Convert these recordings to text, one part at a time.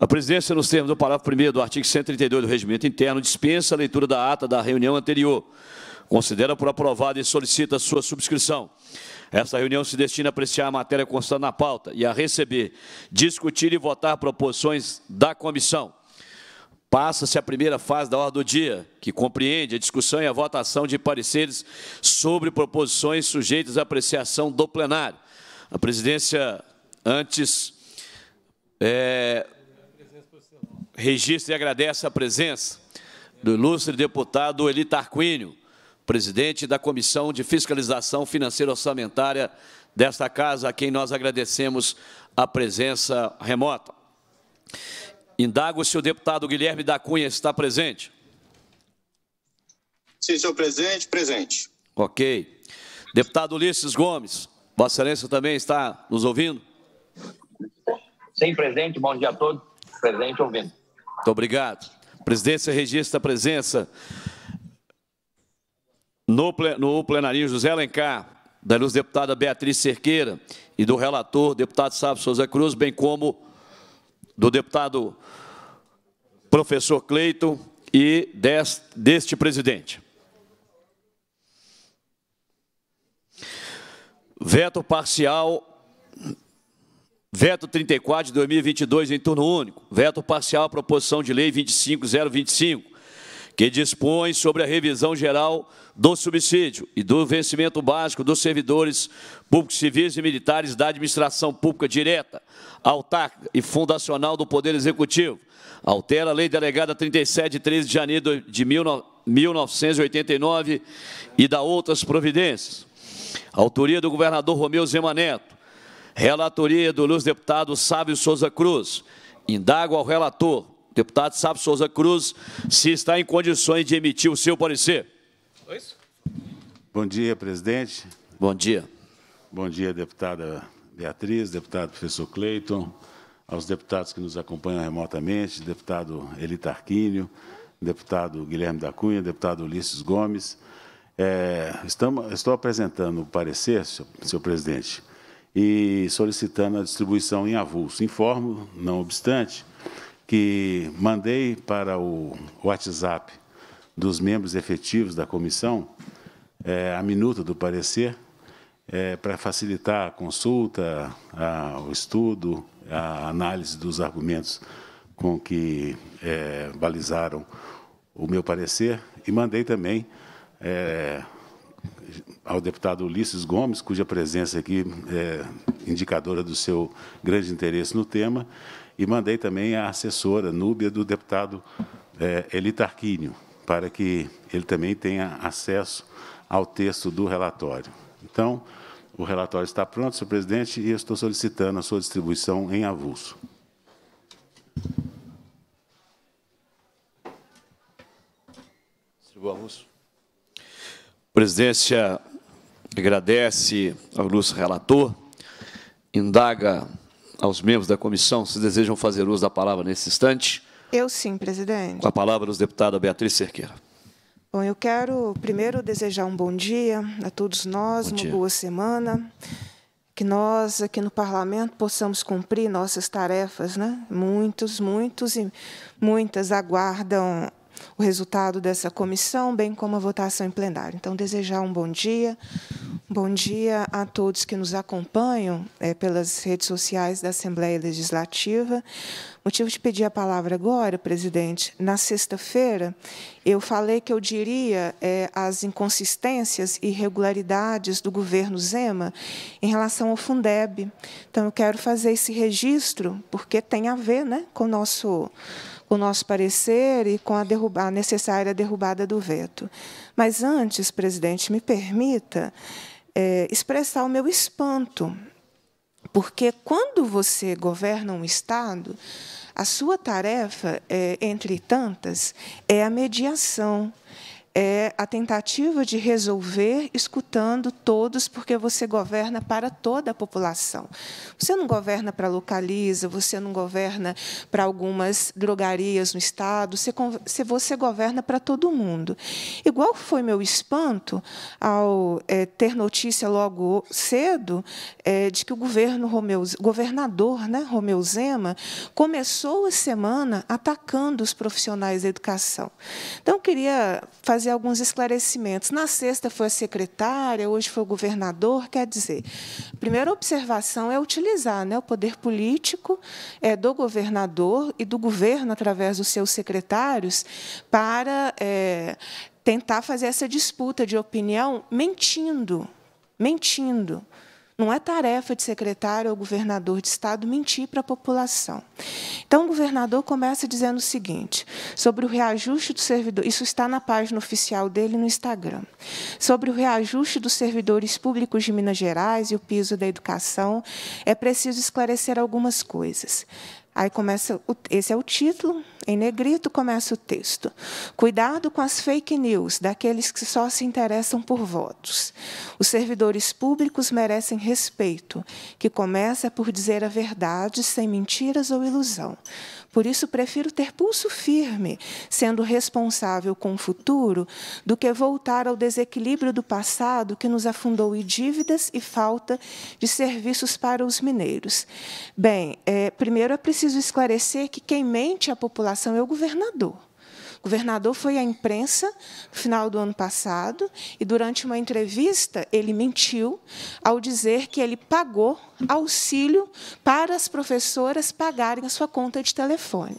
A presidência, nos termos do parágrafo 1 do artigo 132 do Regimento Interno, dispensa a leitura da ata da reunião anterior, considera por aprovada e solicita sua subscrição. Esta reunião se destina a apreciar a matéria constante na pauta e a receber, discutir e votar proposições da comissão. Passa-se a primeira fase da ordem do dia, que compreende a discussão e a votação de pareceres sobre proposições sujeitas à apreciação do plenário. A presidência, antes, é, registra e agradece a presença do ilustre deputado Eli Tarquínio, presidente da Comissão de Fiscalização Financeira Orçamentária desta Casa, a quem nós agradecemos a presença remota. Indago se o deputado Guilherme da Cunha está presente. Sim, senhor presidente, presente. Ok. Deputado Ulisses Gomes, Vossa Excelência também está nos ouvindo? Sim, presente, bom dia a todos. Presente, ouvindo. Muito obrigado. Presidência registra a presença no, no plenário José Alencar, da luz deputada Beatriz Cerqueira e do relator, deputado Sábio Souza Cruz, bem como do deputado professor Cleiton e deste, deste presidente. Veto parcial Veto 34 de 2022 em turno único. Veto parcial à proposição de lei 25025, que dispõe sobre a revisão geral do subsídio e do vencimento básico dos servidores públicos civis e militares da administração pública direta, autárquica e fundacional do Poder Executivo. Altera a Lei Delegada 37 de 13 de janeiro de 1989 e da outras providências. Autoria do governador Romeu Zema Neto Relatoria do deputado Sávio Souza Cruz. Indago ao relator, deputado Sábio Souza Cruz, se está em condições de emitir o seu parecer. Bom dia, presidente. Bom dia. Bom dia, deputada Beatriz, deputado professor Cleiton, aos deputados que nos acompanham remotamente, deputado Eli Tarquínio, deputado Guilherme da Cunha, deputado Ulisses Gomes. É, estamos, estou apresentando o parecer, senhor, senhor presidente, e solicitando a distribuição em avulso. Informo, não obstante, que mandei para o WhatsApp dos membros efetivos da comissão é, a minuta do parecer é, para facilitar a consulta, a, o estudo, a análise dos argumentos com que é, balizaram o meu parecer e mandei também é, ao deputado Ulisses Gomes, cuja presença aqui é indicadora do seu grande interesse no tema, e mandei também à assessora Núbia do deputado é, Elitarquínio, para que ele também tenha acesso ao texto do relatório. Então, o relatório está pronto, senhor presidente, e eu estou solicitando a sua distribuição em avulso. Distribuo avulso. Presidência agradece ao ilustre relator, indaga aos membros da comissão se desejam fazer uso da palavra nesse instante. Eu sim, presidente. Com a palavra, os deputada Beatriz Cerqueira. Bom, eu quero primeiro desejar um bom dia a todos nós, bom uma dia. boa semana, que nós aqui no parlamento possamos cumprir nossas tarefas, né? Muitos, muitos e muitas aguardam o resultado dessa comissão, bem como a votação em plenário. Então, desejar um bom dia. Bom dia a todos que nos acompanham é, pelas redes sociais da Assembleia Legislativa. Motivo de pedir a palavra agora, presidente, na sexta-feira, eu falei que eu diria é, as inconsistências e irregularidades do governo Zema em relação ao Fundeb. Então, eu quero fazer esse registro, porque tem a ver né, com o nosso o nosso parecer e com a, derruba, a necessária derrubada do veto. Mas antes, presidente, me permita é, expressar o meu espanto, porque quando você governa um Estado, a sua tarefa, é, entre tantas, é a mediação é a tentativa de resolver escutando todos, porque você governa para toda a população. Você não governa para Localiza, você não governa para algumas drogarias no Estado, você, você governa para todo mundo. Igual foi meu espanto ao é, ter notícia logo cedo é, de que o governo Romeu, governador né, Romeu Zema começou a semana atacando os profissionais da educação. Então, eu queria fazer fazer alguns esclarecimentos. Na sexta foi a secretária, hoje foi o governador. Quer dizer, a primeira observação é utilizar né, o poder político é, do governador e do governo, através dos seus secretários, para é, tentar fazer essa disputa de opinião mentindo. Mentindo. Não é tarefa de secretário ou governador de Estado mentir para a população. Então, o governador começa dizendo o seguinte, sobre o reajuste do servidor, isso está na página oficial dele no Instagram, sobre o reajuste dos servidores públicos de Minas Gerais e o piso da educação, é preciso esclarecer algumas coisas. Aí começa, esse é o título, em negrito começa o texto. Cuidado com as fake news daqueles que só se interessam por votos. Os servidores públicos merecem respeito, que começa por dizer a verdade sem mentiras ou ilusão. Por isso, prefiro ter pulso firme, sendo responsável com o futuro, do que voltar ao desequilíbrio do passado que nos afundou em dívidas e falta de serviços para os mineiros. Bem, é, primeiro é preciso esclarecer que quem mente à população é o governador governador foi à imprensa no final do ano passado e, durante uma entrevista, ele mentiu ao dizer que ele pagou auxílio para as professoras pagarem a sua conta de telefone.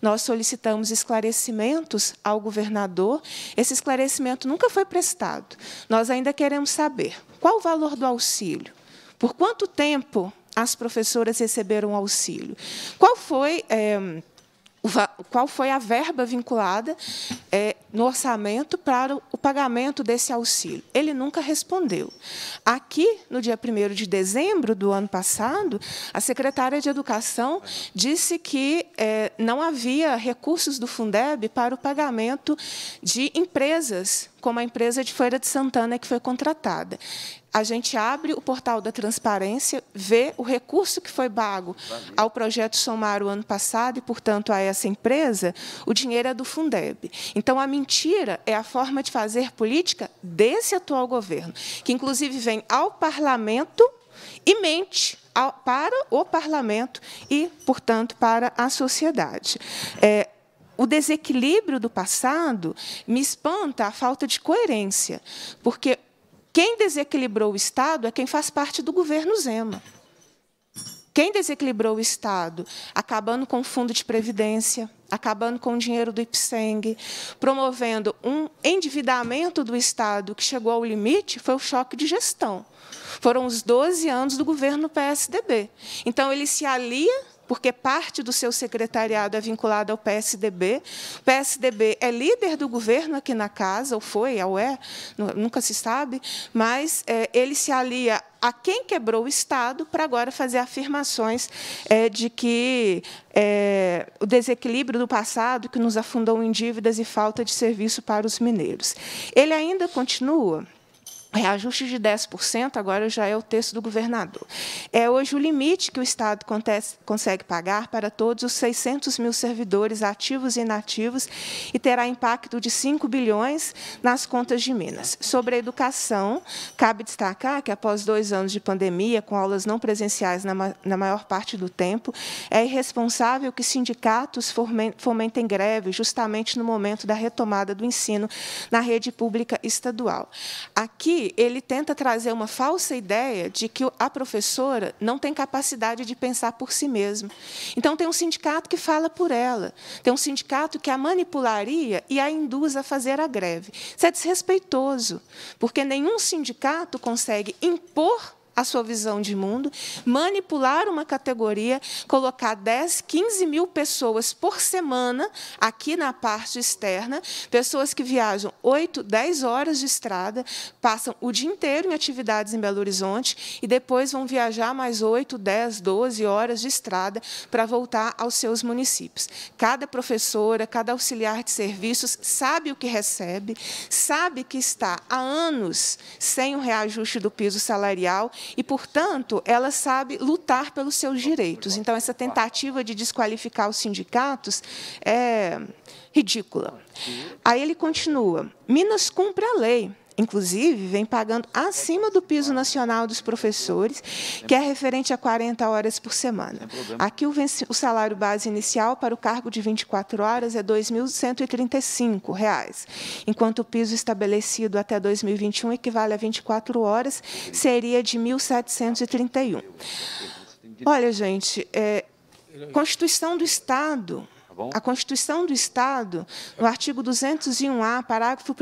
Nós solicitamos esclarecimentos ao governador. Esse esclarecimento nunca foi prestado. Nós ainda queremos saber qual o valor do auxílio, por quanto tempo as professoras receberam auxílio, qual foi. É, qual foi a verba vinculada é, no orçamento para o pagamento desse auxílio. Ele nunca respondeu. Aqui, no dia 1 de dezembro do ano passado, a secretária de Educação disse que é, não havia recursos do Fundeb para o pagamento de empresas, como a empresa de Feira de Santana que foi contratada a gente abre o portal da transparência, vê o recurso que foi pago ao projeto Somar o ano passado e, portanto, a essa empresa, o dinheiro é do Fundeb. Então, a mentira é a forma de fazer política desse atual governo, que, inclusive, vem ao parlamento e mente ao, para o parlamento e, portanto, para a sociedade. É, o desequilíbrio do passado me espanta a falta de coerência, porque quem desequilibrou o Estado é quem faz parte do governo Zema. Quem desequilibrou o Estado, acabando com o fundo de previdência, acabando com o dinheiro do IPSENG, promovendo um endividamento do Estado que chegou ao limite, foi o choque de gestão. Foram os 12 anos do governo PSDB. Então, ele se alia porque parte do seu secretariado é vinculada ao PSDB. O PSDB é líder do governo aqui na casa, ou foi, é ou é, nunca se sabe, mas é, ele se alia a quem quebrou o Estado para agora fazer afirmações é, de que é, o desequilíbrio do passado que nos afundou em dívidas e falta de serviço para os mineiros. Ele ainda continua. Reajuste de 10% agora já é o texto do governador. É hoje o limite que o Estado consegue pagar para todos os 600 mil servidores ativos e inativos e terá impacto de 5 bilhões nas contas de Minas. Sobre a educação, cabe destacar que, após dois anos de pandemia, com aulas não presenciais na, na maior parte do tempo, é irresponsável que sindicatos fomentem greve justamente no momento da retomada do ensino na rede pública estadual. Aqui, ele tenta trazer uma falsa ideia de que a professora não tem capacidade de pensar por si mesma. Então, tem um sindicato que fala por ela, tem um sindicato que a manipularia e a induz a fazer a greve. Isso é desrespeitoso, porque nenhum sindicato consegue impor a sua visão de mundo, manipular uma categoria, colocar 10, 15 mil pessoas por semana aqui na parte externa, pessoas que viajam 8, 10 horas de estrada, passam o dia inteiro em atividades em Belo Horizonte e depois vão viajar mais 8, 10, 12 horas de estrada para voltar aos seus municípios. Cada professora, cada auxiliar de serviços sabe o que recebe, sabe que está há anos sem o reajuste do piso salarial e, portanto, ela sabe lutar pelos seus direitos. Então, essa tentativa de desqualificar os sindicatos é ridícula. Aí ele continua: Minas cumpre a lei inclusive, vem pagando acima do piso nacional dos professores, que é referente a 40 horas por semana. Aqui o, salário base inicial para o cargo de 24 horas é R$ 2.135, enquanto o piso estabelecido até 2021 equivale a 24 horas, seria de R$ 1.731. Olha, gente, é, Constituição do Estado a Constituição do Estado, no artigo 201A, parágrafo 1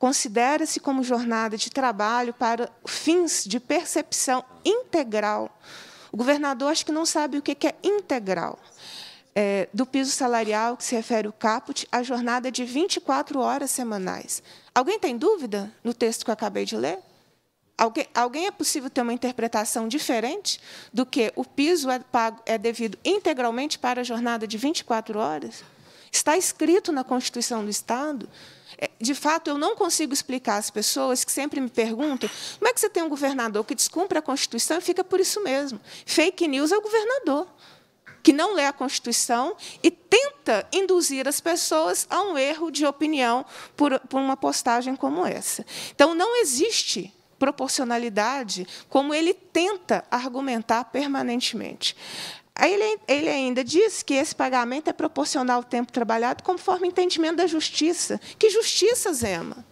considera-se como jornada de trabalho para fins de percepção integral. O governador acho que não sabe o que é integral. É, do piso salarial, que se refere o caput, à jornada de 24 horas semanais. Alguém tem dúvida no texto que eu acabei de ler? Alguém, alguém é possível ter uma interpretação diferente do que o piso é, pago, é devido integralmente para a jornada de 24 horas? Está escrito na Constituição do Estado de fato, eu não consigo explicar às pessoas que sempre me perguntam como é que você tem um governador que descumpre a Constituição e fica por isso mesmo. Fake news é o governador que não lê a Constituição e tenta induzir as pessoas a um erro de opinião por, por uma postagem como essa. Então, não existe proporcionalidade como ele tenta argumentar permanentemente. Ele, ele ainda diz que esse pagamento é proporcional ao tempo trabalhado, conforme o entendimento da justiça. Que justiça, Zema?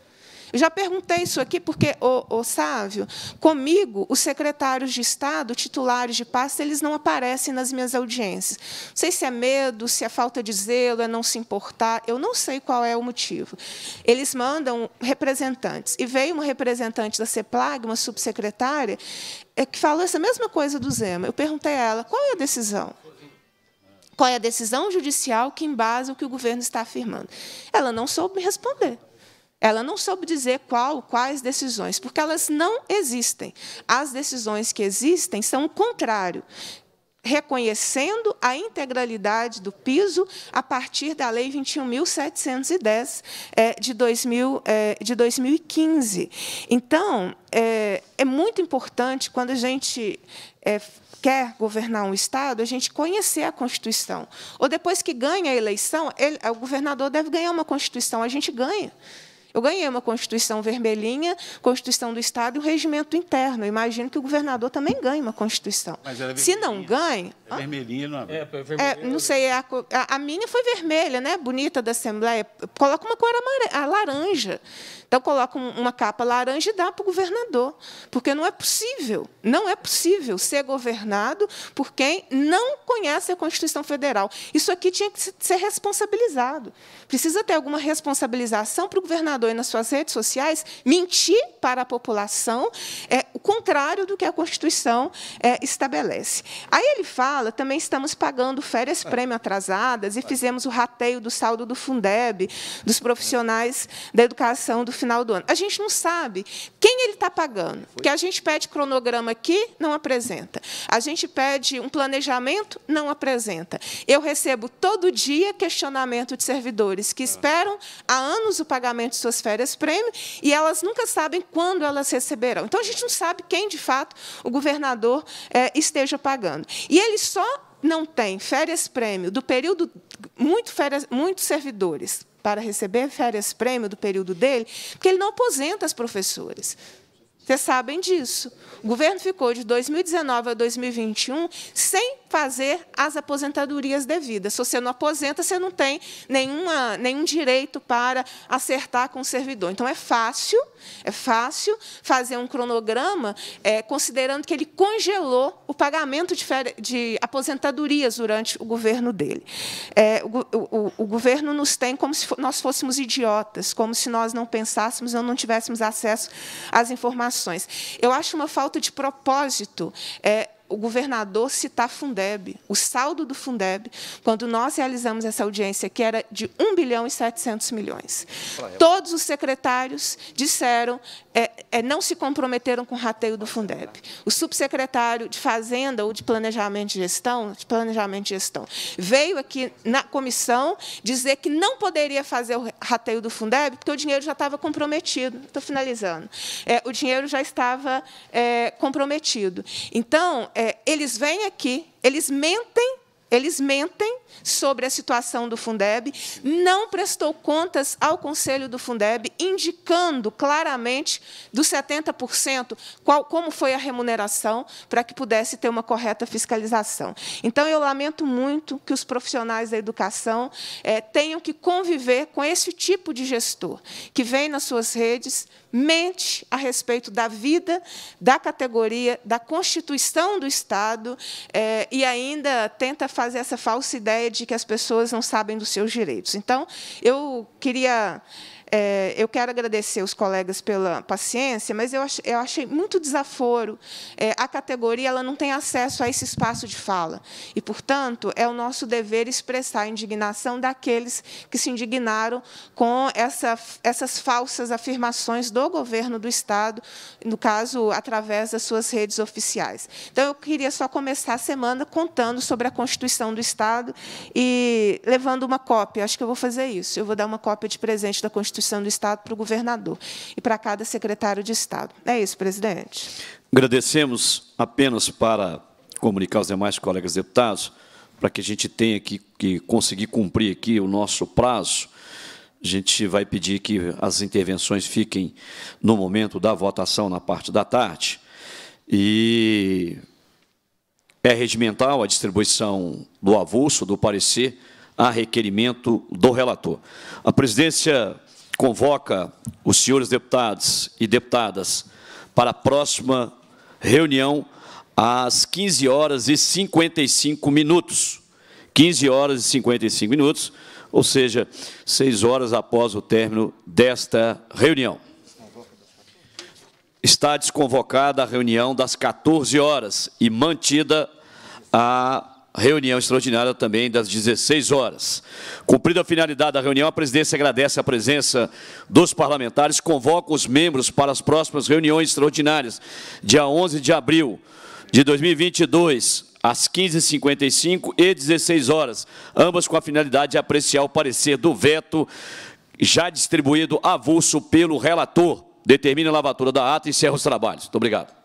Eu já perguntei isso aqui porque, ô, ô, Sávio, comigo, os secretários de Estado, titulares de pasta, eles não aparecem nas minhas audiências. Não sei se é medo, se é falta de zelo, é não se importar, eu não sei qual é o motivo. Eles mandam representantes. E veio uma representante da CEPLAG, uma subsecretária, é, que falou essa mesma coisa do Zema. Eu perguntei a ela, qual é a decisão? Qual é a decisão judicial que embasa o que o governo está afirmando? Ela não soube me responder. Ela não soube dizer qual, quais decisões, porque elas não existem. As decisões que existem são o contrário, reconhecendo a integralidade do piso a partir da Lei 21.710 é, de, 2000, é, de 2015. Então, é, é muito importante, quando a gente é, quer governar um Estado, a gente conhecer a Constituição. Ou depois que ganha a eleição, ele, o governador deve ganhar uma Constituição, a gente ganha. Eu ganhei uma Constituição vermelhinha, Constituição do Estado e um regimento interno. Eu imagino que o governador também ganhe uma Constituição. É se não ganha. É vermelhinha, não é? É, é, é não né? sei, é a, a, minha foi vermelha, né? Bonita da Assembleia. Coloca uma cor amarela, laranja. Então, coloca uma capa laranja e dá para o governador. Porque não é possível, não é possível ser governado por quem não conhece a Constituição Federal. Isso aqui tinha que ser responsabilizado. Precisa ter alguma responsabilização para o governador governador e nas suas redes sociais mentir para a população, é o contrário do que a Constituição é, estabelece. Aí ele fala, também estamos pagando férias prêmio atrasadas e fizemos o rateio do saldo do Fundeb, dos profissionais da educação do final do ano. A gente não sabe quem ele está pagando, porque a gente pede cronograma aqui, não apresenta. A gente pede um planejamento, não apresenta. Eu recebo todo dia questionamento de servidores que tá. esperam há anos o pagamento suas férias prêmio e elas nunca sabem quando elas receberão. Então a gente não sabe quem de fato o governador é, esteja pagando. E ele só não tem férias prêmio do período muito férias, muitos servidores para receber férias prêmio do período dele, porque ele não aposenta as professoras. Vocês sabem disso. O governo ficou de 2019 a 2021 sem fazer as aposentadorias devidas. Se você não aposenta, você não tem nenhuma, nenhum direito para acertar com o servidor. Então, é fácil, é fácil fazer um cronograma é, considerando que ele congelou o pagamento de, de aposentadorias durante o governo dele. É, o, o, o, governo nos tem como se nós fôssemos idiotas, como se nós não pensássemos ou não tivéssemos acesso às informações. Eu acho uma falta de propósito é, o governador citar Fundeb, o saldo do Fundeb, quando nós realizamos essa audiência, que era de 1 bilhão e 700 milhões. Todos os secretários disseram, é, é, não se comprometeram com o rateio do Fundeb. O subsecretário de Fazenda ou de Planejamento e Gestão, de Planejamento e Gestão, veio aqui na comissão dizer que não poderia fazer o rateio do Fundeb, porque o dinheiro já estava comprometido. Estou finalizando. É, o dinheiro já estava é, comprometido. Então, é, eles vêm aqui, eles mentem eles mentem sobre a situação do Fundeb, não prestou contas ao Conselho do Fundeb, indicando claramente dos 70% qual, como foi a remuneração para que pudesse ter uma correta fiscalização. Então, eu lamento muito que os profissionais da educação é, tenham que conviver com esse tipo de gestor, que vem nas suas redes, mente a respeito da vida, da categoria, da constituição do Estado, é, e ainda tenta fazer essa falsa ideia de que as pessoas não sabem dos seus direitos. Então, eu queria é, eu quero agradecer os colegas pela paciência, mas eu, ach, eu achei muito desaforo. É, a categoria ela não tem acesso a esse espaço de fala. E, portanto, é o nosso dever expressar a indignação daqueles que se indignaram com essa, essas falsas afirmações do governo do Estado, no caso, através das suas redes oficiais. Então, eu queria só começar a semana contando sobre a Constituição do Estado e levando uma cópia. Acho que eu vou fazer isso. Eu vou dar uma cópia de presente da Constituição do Estado para o governador e para cada secretário de Estado. É isso, presidente. Agradecemos apenas para comunicar aos demais colegas deputados, para que a gente tenha que, que conseguir cumprir aqui o nosso prazo, a gente vai pedir que as intervenções fiquem no momento da votação, na parte da tarde. E é regimental a distribuição do avulso, do parecer, a requerimento do relator. A presidência convoca os senhores deputados e deputadas para a próxima reunião às 15 horas e 55 minutos. 15 horas e 55 minutos, ou seja, seis horas após o término desta reunião. Está desconvocada a reunião das 14 horas e mantida a reunião extraordinária também das 16 horas. Cumprida a finalidade da reunião, a presidência agradece a presença dos parlamentares, convoca os membros para as próximas reuniões extraordinárias, dia 11 de abril de 2022, às 15h55 e 16 horas, ambas com a finalidade de apreciar o parecer do veto já distribuído avulso pelo relator. Determina a lavatura da ata e encerra os trabalhos. Muito obrigado.